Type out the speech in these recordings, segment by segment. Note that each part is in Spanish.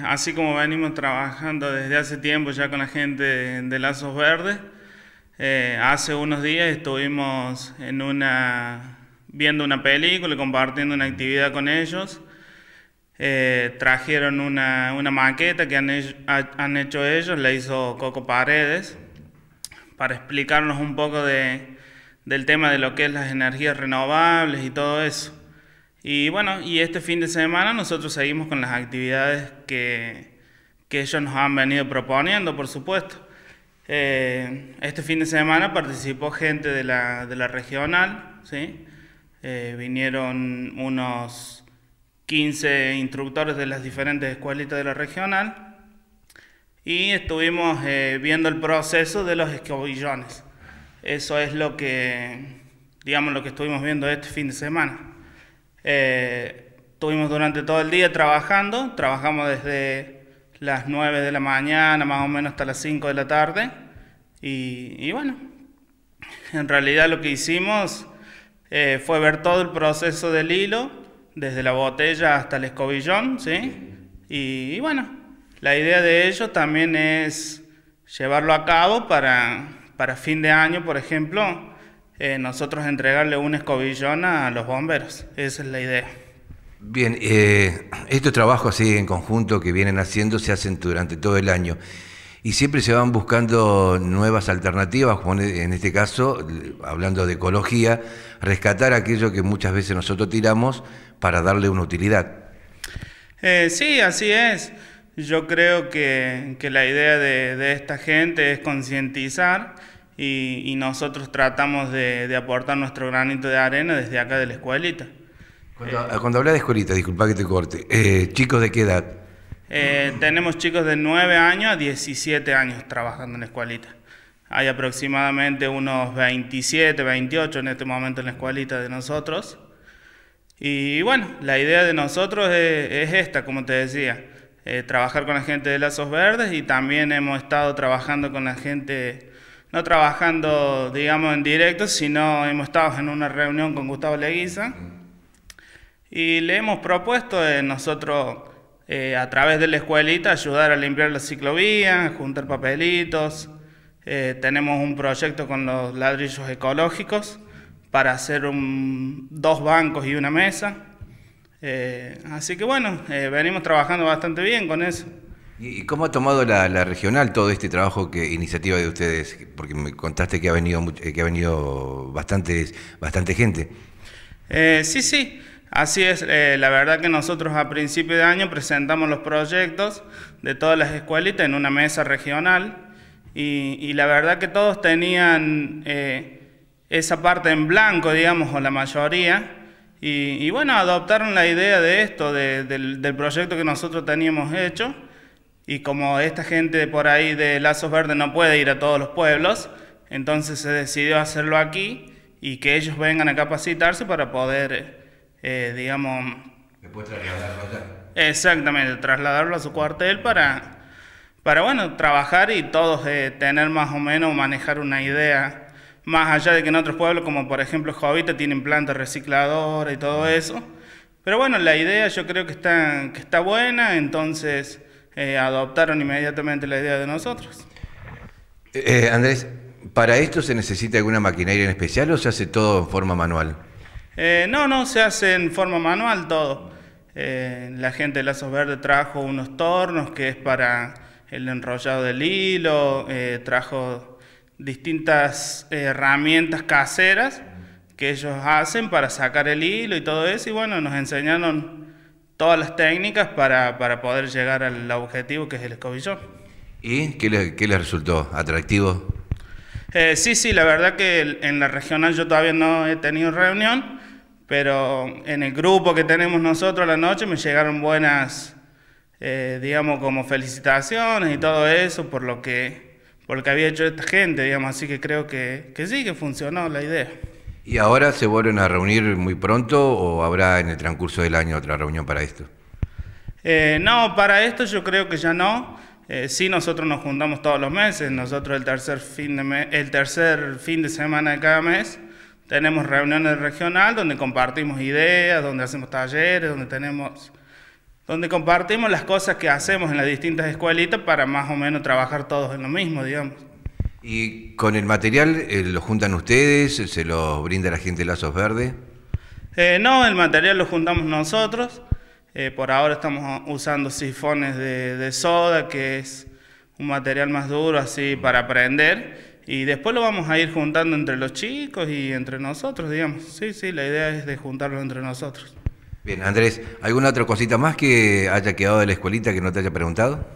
Así como venimos trabajando desde hace tiempo ya con la gente de Lazos Verdes, eh, hace unos días estuvimos viendo una película, y compartiendo una actividad con ellos. Eh, trajeron una, maqueta que han, hecho ellos, la hizo Coco Paredes, para explicarnos un poco del tema de lo que es las energías renovables y todo eso. Y bueno, y este fin de semana nosotros seguimos con las actividades que, que ellos nos han venido proponiendo, por supuesto. Eh, este fin de semana participó gente de la, de la regional, ¿sí? Eh, vinieron unos 15 instructores de las diferentes escuelitas de la regional y estuvimos eh, viendo el proceso de los escobillones. Eso es lo que, digamos, lo que estuvimos viendo este fin de semana. Eh, estuvimos durante todo el día trabajando, trabajamos desde las 9 de la mañana más o menos hasta las 5 de la tarde y, bueno, en realidad lo que hicimos eh, fue ver todo el proceso del hilo, desde la botella hasta el escobillón, ¿sí? Y, bueno, la idea de ello también es llevarlo a cabo para fin de año, por ejemplo, eh, nosotros entregarle un escobillón a los bomberos. Esa es la idea. Bien, eh, estos trabajos así en conjunto que vienen haciendo se hacen durante todo el año y siempre se van buscando nuevas alternativas, como en este caso, hablando de ecología, rescatar aquello que muchas veces nosotros tiramos para darle una utilidad. Eh, sí, así es. Yo creo que, la idea de esta gente es concientizar y, nosotros tratamos de, aportar nuestro granito de arena desde acá de la escuelita. Cuando, eh, hablas de escuelita, disculpa que te corte, eh, ¿chicos de qué edad? Eh, tenemos chicos de 9 años a 17 años trabajando en la escuelita. Hay aproximadamente unos 27, 28 en este momento en la escuelita de nosotros. Y bueno, la idea de nosotros es, esta, como te decía, trabajar con la gente de Lazos Verdes y también hemos estado trabajando con la gente no trabajando, digamos, en directo, sino hemos estado en una reunión con Gustavo Leguiza y le hemos propuesto de nosotros, eh, a través de la escuelita, ayudar a limpiar la ciclovía, juntar papelitos. Eh, tenemos un proyecto con los ladrillos ecológicos para hacer dos bancos y una mesa. Eh, así que bueno, venimos trabajando bastante bien con eso. ¿Y cómo ha tomado la, regional todo este trabajo que iniciativa de ustedes? Porque me contaste que ha venido eh, que ha venido bastante bastante gente. Eh, sí, sí. Así es, eh, la verdad que nosotros a principio de año presentamos los proyectos de todas las escuelitas en una mesa regional y, la verdad que todos tenían esa parte en blanco, digamos, o la mayoría, y, bueno, adoptaron la idea de esto, del, del proyecto que nosotros teníamos hecho y como esta gente por ahí de Lazos Verdes no puede ir a todos los pueblos, entonces se decidió hacerlo aquí y que ellos vengan a capacitarse para poder, eh, eh, digamos... Después trasladarlo allá. Exactamente, trasladarlo a su cuartel para, para bueno, trabajar y todos eh, tener más o menos, manejar una idea, más allá de que en otros pueblos, como por ejemplo Jovita, tienen planta recicladora y todo eso. Pero bueno, la idea yo creo que está, que está buena, entonces eh, adoptaron inmediatamente la idea de nosotros. Eh, eh, Andrés, ¿para esto se necesita alguna maquinaria en especial o se hace todo en forma manual? no, no, se hace en forma manual todo. la gente de Lazos Verde trajo unos tornos que es para el enrollado del hilo, trajo distintas herramientas caseras que ellos hacen para sacar el hilo y todo eso, y bueno, nos enseñaron todas las técnicas para, para poder llegar al objetivo que es el escobillón. ¿Y qué les resultó? ¿Atractivo? Eh, sí, sí, la verdad que en la regional yo todavía no he tenido reunión, pero en el grupo que tenemos nosotros a la noche me llegaron buenas, eh, digamos, como felicitaciones y todo eso por lo que, por que había hecho esta gente, digamos, así que creo que, que sí, que funcionó la idea. ¿Y ahora se vuelven a reunir muy pronto o habrá en el transcurso del año otra reunión para esto? Eh, no, para esto yo creo que ya no. si eh, sí, nosotros nos juntamos todos los meses. Nosotros el tercer fin de, el tercer fin de semana de cada mes tenemos reuniones regionales donde compartimos ideas, donde hacemos talleres, donde tenemos donde compartimos las cosas que hacemos en las distintas escuelitas para más o menos trabajar todos en lo mismo, digamos. ¿Y con el material eh, lo juntan ustedes? ¿Se lo brinda la gente de Lazos Verde? Eh, no, el material lo juntamos nosotros. Eh, por ahora estamos usando sifones de, soda, que es un material más duro así para aprender. Y después lo vamos a ir juntando entre los chicos y entre nosotros, digamos. Sí, sí, la idea es de juntarlo entre nosotros. Bien, Andrés, ¿alguna otra cosita más que haya quedado de la escuelita que no te haya preguntado?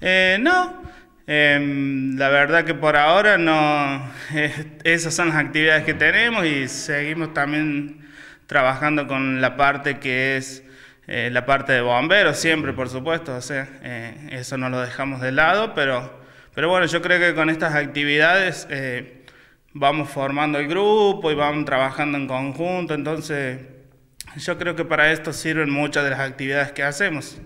Eh, no, Em, la verdad que por ahora no, esas son las actividades que tenemos y seguimos también trabajando con la parte que es eh, la parte de bomberos, siempre por supuesto, o sea, eh, eso no lo dejamos de lado, pero, pero bueno, yo creo que con estas actividades eh, vamos formando el grupo y vamos trabajando en conjunto, entonces yo creo que para esto sirven muchas de las actividades que hacemos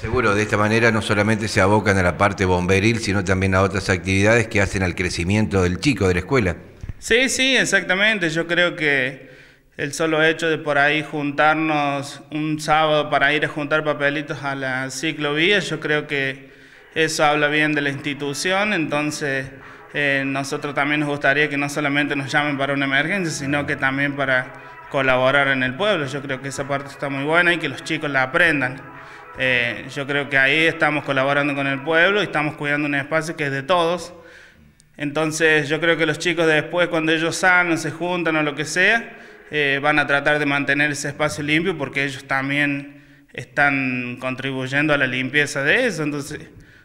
seguro, de esta manera no solamente se abocan a la parte bomberil, sino también a otras actividades que hacen al crecimiento del chico, de la escuela. Sí, sí, exactamente. Yo creo que el solo hecho de por ahí juntarnos un sábado para ir a juntar papelitos a la ciclovía, yo creo que eso habla bien de la institución, entonces eh, nosotros también nos gustaría que no solamente nos llamen para una emergencia, sino que también para colaborar en el pueblo. Yo creo que esa parte está muy buena y que los chicos la aprendan. Eh, yo creo que ahí estamos colaborando con el pueblo y estamos cuidando un espacio que es de todos. Entonces yo creo que los chicos después, cuando ellos salen, se juntan o lo que sea, eh, van a tratar de mantener ese espacio limpio porque ellos también están contribuyendo a la limpieza de eso. Entonces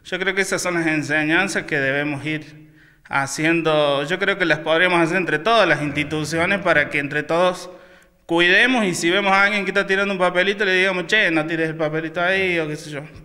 yo creo que esas son las enseñanzas que debemos ir haciendo. Yo creo que las podríamos hacer entre todas las instituciones para que entre todos cuidemos y si vemos a alguien que está tirando un papelito, le digamos, che, no tires el papelito ahí o qué sé yo.